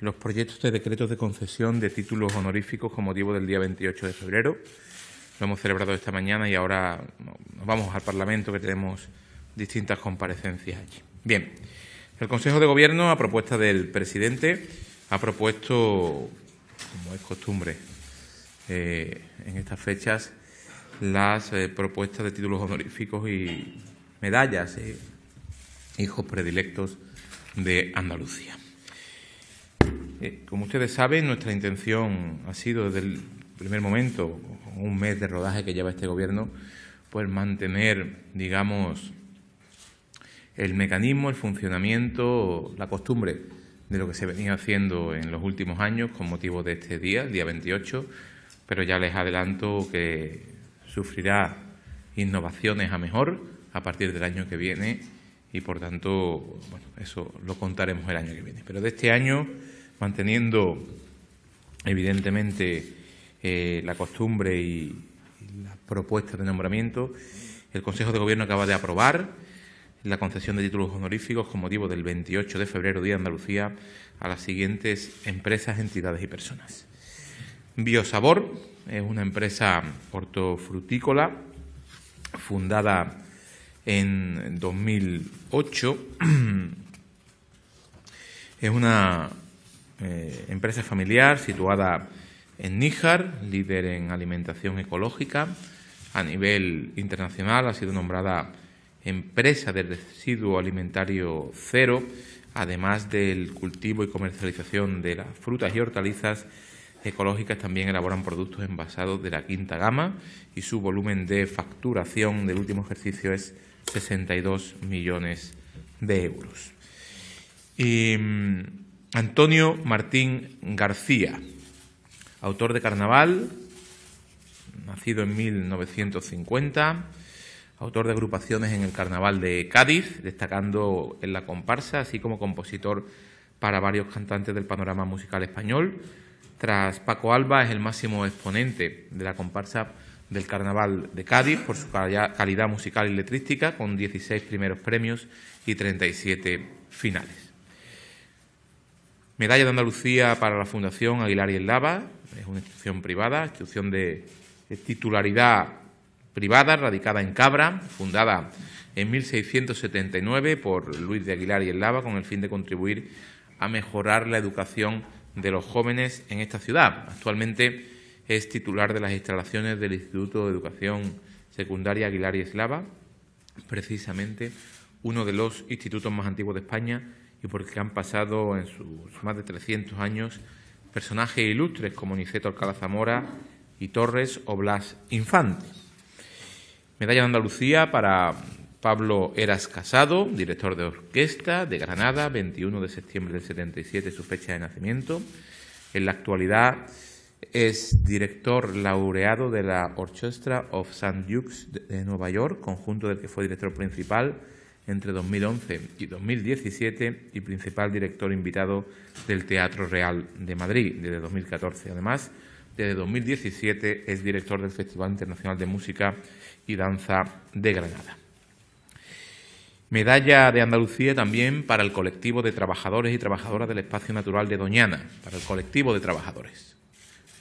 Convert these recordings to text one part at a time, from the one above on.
los proyectos de decretos de concesión de títulos honoríficos con motivo del día 28 de febrero. Lo hemos celebrado esta mañana y ahora nos vamos al Parlamento que tenemos distintas comparecencias allí. Bien, el Consejo de Gobierno, a propuesta del presidente, ha propuesto, como es costumbre eh, en estas fechas, las eh, propuestas de títulos honoríficos y medallas, hijos predilectos de Andalucía. Eh, como ustedes saben, nuestra intención ha sido desde el primer momento, un mes de rodaje que lleva este gobierno, pues mantener, digamos, el mecanismo, el funcionamiento, la costumbre de lo que se venía haciendo en los últimos años con motivo de este día, el día 28, pero ya les adelanto que sufrirá innovaciones a mejor a partir del año que viene y, por tanto, bueno, eso lo contaremos el año que viene. Pero de este año manteniendo evidentemente eh, la costumbre y las propuestas de nombramiento, el Consejo de Gobierno acaba de aprobar la concesión de títulos honoríficos con motivo del 28 de febrero, Día de Andalucía, a las siguientes empresas, entidades y personas. Biosabor es una empresa hortofrutícola fundada en 2008. Es una eh, empresa familiar situada en Níjar, líder en alimentación ecológica. A nivel internacional ha sido nombrada empresa de residuo alimentario cero, además del cultivo y comercialización de las frutas y hortalizas ecológicas también elaboran productos envasados de la quinta gama y su volumen de facturación del último ejercicio es 62 millones de euros. Y, mm, Antonio Martín García, autor de Carnaval, nacido en 1950, autor de agrupaciones en el Carnaval de Cádiz, destacando en la comparsa, así como compositor para varios cantantes del panorama musical español. Tras Paco Alba es el máximo exponente de la comparsa del Carnaval de Cádiz por su calidad musical y letrística, con 16 primeros premios y 37 finales. Medalla de Andalucía para la Fundación Aguilar y Eslava, es una institución privada, institución de titularidad privada, radicada en Cabra, fundada en 1679 por Luis de Aguilar y Eslava, con el fin de contribuir a mejorar la educación de los jóvenes en esta ciudad. Actualmente es titular de las instalaciones del Instituto de Educación Secundaria Aguilar y Eslava, precisamente uno de los institutos más antiguos de España y porque han pasado en sus más de 300 años personajes ilustres como Niceto Alcalá Zamora y Torres Oblas Infante. Medalla de Andalucía para Pablo Eras Casado, director de orquesta de Granada, 21 de septiembre del 77, su fecha de nacimiento. En la actualidad es director laureado de la Orchestra of St. Duke's de Nueva York, conjunto del que fue director principal entre 2011 y 2017 y principal director invitado del Teatro Real de Madrid desde 2014. Además, desde 2017 es director del Festival Internacional de Música y Danza de Granada. Medalla de Andalucía también para el colectivo de trabajadores y trabajadoras del espacio natural de Doñana, para el colectivo de trabajadores.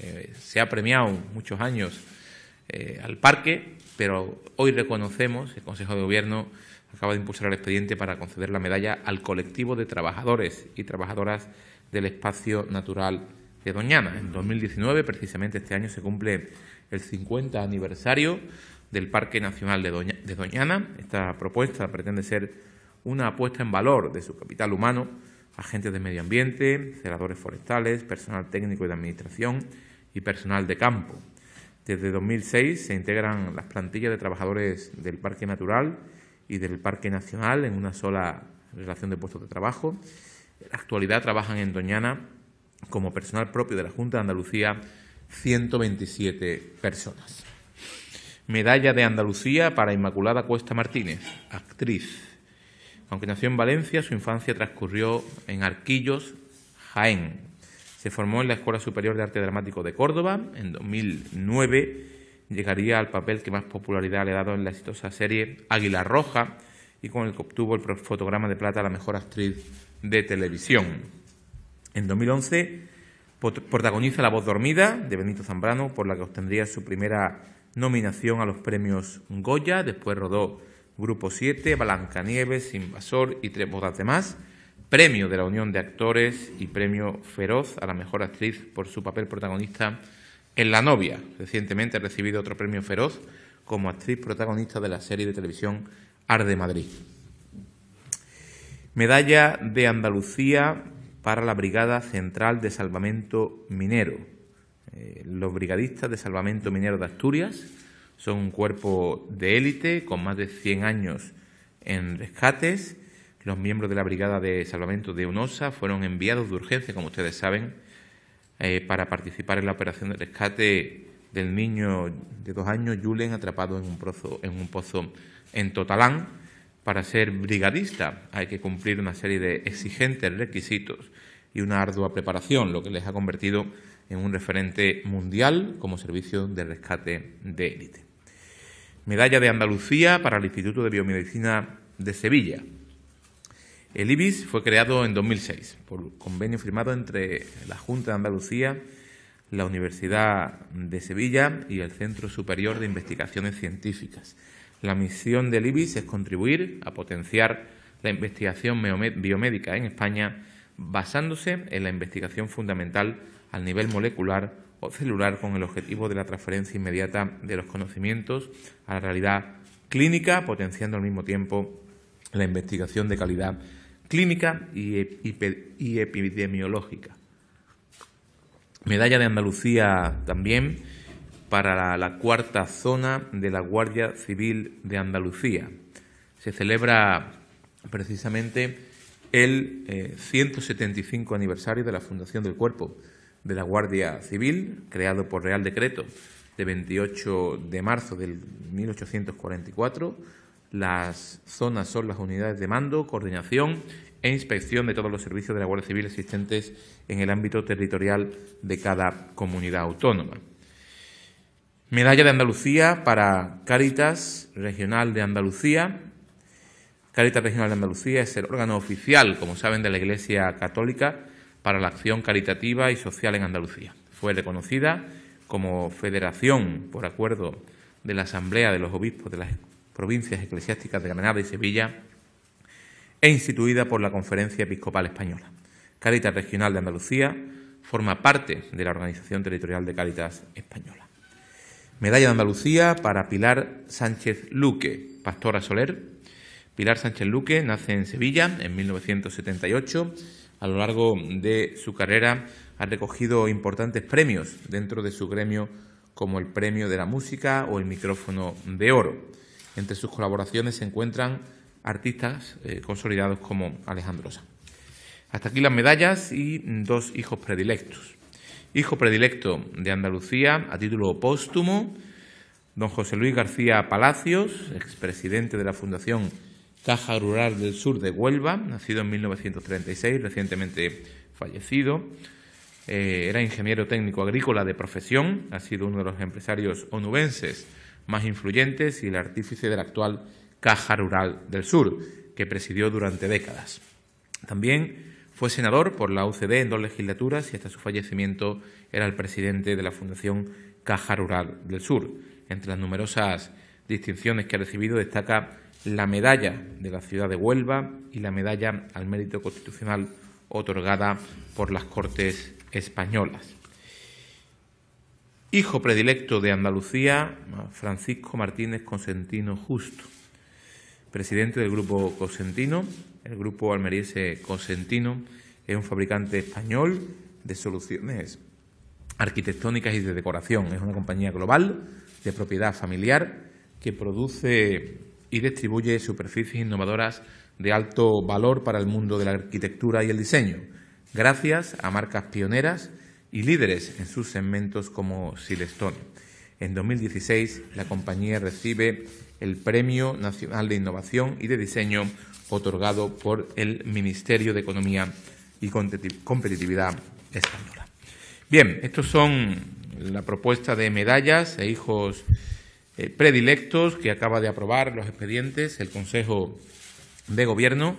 Eh, se ha premiado muchos años eh, al parque, pero hoy reconocemos, el Consejo de Gobierno acaba de impulsar el expediente para conceder la medalla al colectivo de trabajadores y trabajadoras del espacio natural de Doñana. En 2019, precisamente este año, se cumple el 50 aniversario del Parque Nacional de, Doñana. Esta propuesta pretende ser una apuesta en valor de su capital humano, agentes de medio ambiente, celadores forestales, personal técnico y de administración y personal de campo. Desde 2006 se integran las plantillas de trabajadores del Parque Natural y del Parque Nacional en una sola relación de puestos de trabajo. En la actualidad trabajan en Doñana como personal propio de la Junta de Andalucía 127 personas. Medalla de Andalucía para Inmaculada Cuesta Martínez, actriz. Aunque nació en Valencia, su infancia transcurrió en Arquillos, Jaén. Se formó en la Escuela Superior de Arte Dramático de Córdoba en 2009 llegaría al papel que más popularidad le ha dado en la exitosa serie Águila Roja y con el que obtuvo el fotograma de plata a la mejor actriz de televisión. En 2011 protagoniza La voz dormida de Benito Zambrano, por la que obtendría su primera nominación a los premios Goya, después rodó Grupo 7, ...Balancanieves, Invasor y tres bodas de más, premio de la Unión de Actores y premio Feroz a la mejor actriz por su papel protagonista en La novia, recientemente ha recibido otro premio feroz como actriz protagonista de la serie de televisión de Madrid. Medalla de Andalucía para la Brigada Central de Salvamento Minero. Eh, los brigadistas de Salvamento Minero de Asturias son un cuerpo de élite con más de 100 años en rescates. Los miembros de la Brigada de Salvamento de UNOSA fueron enviados de urgencia, como ustedes saben, eh, para participar en la operación de rescate del niño de dos años, Yulen, atrapado en un, pozo, en un pozo en Totalán. Para ser brigadista hay que cumplir una serie de exigentes requisitos y una ardua preparación, lo que les ha convertido en un referente mundial como servicio de rescate de élite. Medalla de Andalucía para el Instituto de Biomedicina de Sevilla. El IBIS fue creado en 2006 por convenio firmado entre la Junta de Andalucía, la Universidad de Sevilla y el Centro Superior de Investigaciones Científicas. La misión del IBIS es contribuir a potenciar la investigación biomédica en España basándose en la investigación fundamental al nivel molecular o celular con el objetivo de la transferencia inmediata de los conocimientos a la realidad clínica, potenciando al mismo tiempo la investigación de calidad clínica y, epidemiológica. Medalla de Andalucía también para la, cuarta zona de la Guardia Civil de Andalucía. Se celebra precisamente el 175 eh, aniversario de la fundación del cuerpo de la Guardia Civil, creado por Real Decreto de 28 de marzo del 1844 las zonas son las unidades de mando, coordinación e inspección de todos los servicios de la Guardia Civil existentes en el ámbito territorial de cada comunidad autónoma. Medalla de Andalucía para Cáritas Regional de Andalucía. Cáritas Regional de Andalucía es el órgano oficial, como saben, de la Iglesia Católica para la acción caritativa y social en Andalucía. Fue reconocida como federación por acuerdo de la Asamblea de los Obispos de las provincias eclesiásticas de Granada y Sevilla e instituida por la Conferencia Episcopal Española. ...Cáritas Regional de Andalucía forma parte de la Organización Territorial de Cáritas Española. Medalla de Andalucía para Pilar Sánchez Luque, pastora Soler. Pilar Sánchez Luque nace en Sevilla en 1978. A lo largo de su carrera ha recogido importantes premios dentro de su gremio como el Premio de la Música o el Micrófono de Oro. Entre sus colaboraciones se encuentran artistas eh, consolidados como Alejandro Hasta aquí las medallas y dos hijos predilectos. Hijo predilecto de Andalucía a título póstumo, don José Luis García Palacios, expresidente de la Fundación Caja Rural del Sur de Huelva, nacido en 1936, recientemente fallecido. Eh, era ingeniero técnico agrícola de profesión, ha sido uno de los empresarios onubenses más influyentes y el artífice de la actual Caja Rural del Sur, que presidió durante décadas. También fue senador por la UCD en dos legislaturas y hasta su fallecimiento era el presidente de la Fundación Caja Rural del Sur. Entre las numerosas distinciones que ha recibido destaca la medalla de la ciudad de Huelva y la medalla al mérito constitucional otorgada por las Cortes españolas hijo predilecto de Andalucía, Francisco Martínez Consentino Justo, presidente del Grupo Consentino... El Grupo Almeriense Consentino... es un fabricante español de soluciones arquitectónicas y de decoración. Es una compañía global de propiedad familiar que produce y distribuye superficies innovadoras de alto valor para el mundo de la arquitectura y el diseño, gracias a marcas pioneras y líderes en sus segmentos como Silestone. En 2016, la compañía recibe el Premio Nacional de Innovación y de Diseño otorgado por el Ministerio de Economía y Competitividad Española. Bien, estos son la propuesta de medallas e hijos eh, predilectos que acaba de aprobar los expedientes el Consejo de Gobierno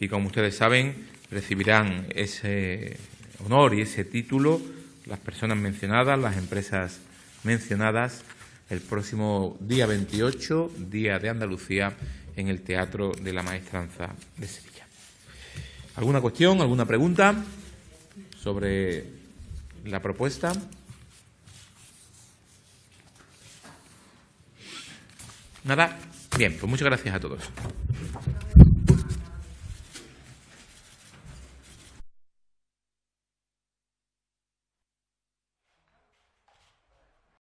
y como ustedes saben recibirán ese honor y ese título las personas mencionadas, las empresas mencionadas, el próximo día 28, Día de Andalucía, en el Teatro de la Maestranza de Sevilla. ¿Alguna cuestión, alguna pregunta sobre la propuesta? Nada. Bien, pues muchas gracias a todos.